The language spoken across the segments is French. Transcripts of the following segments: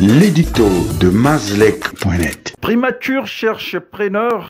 l'édito de Mazlec.net. Primature cherche preneur.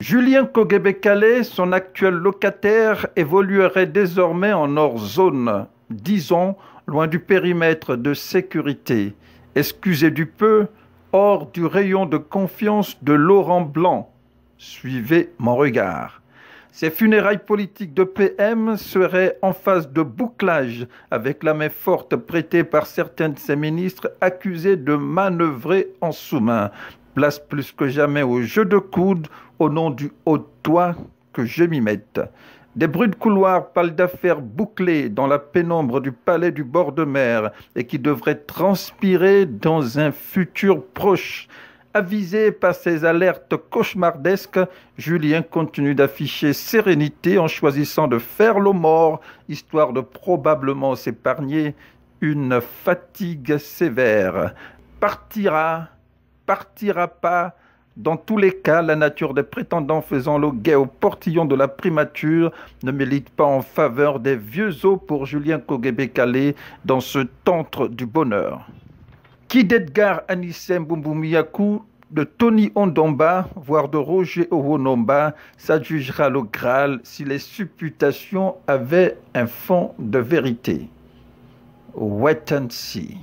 Julien Kogebekale, son actuel locataire, évoluerait désormais en hors zone, disons loin du périmètre de sécurité. Excusez du peu, hors du rayon de confiance de Laurent Blanc. Suivez mon regard. Ces funérailles politiques de PM seraient en phase de bouclage avec la main forte prêtée par certains de ses ministres accusés de manœuvrer en sous-main. Place plus que jamais au jeu de coude au nom du haut toit que je m'y mette. Des bruits de couloir d'affaires bouclées dans la pénombre du palais du bord de mer et qui devraient transpirer dans un futur proche. Avisé par ces alertes cauchemardesques, Julien continue d'afficher sérénité en choisissant de faire le mort, histoire de probablement s'épargner une fatigue sévère. Partira, partira pas, dans tous les cas, la nature des prétendants faisant le guet au portillon de la primature ne milite pas en faveur des vieux os pour Julien kogébé dans ce tantre du bonheur. Qui d'Edgar Anissem Bumbumiyaku, de Tony Ondomba, voire de Roger Owonomba, s'adjugera le Graal si les supputations avaient un fond de vérité. Wait and see.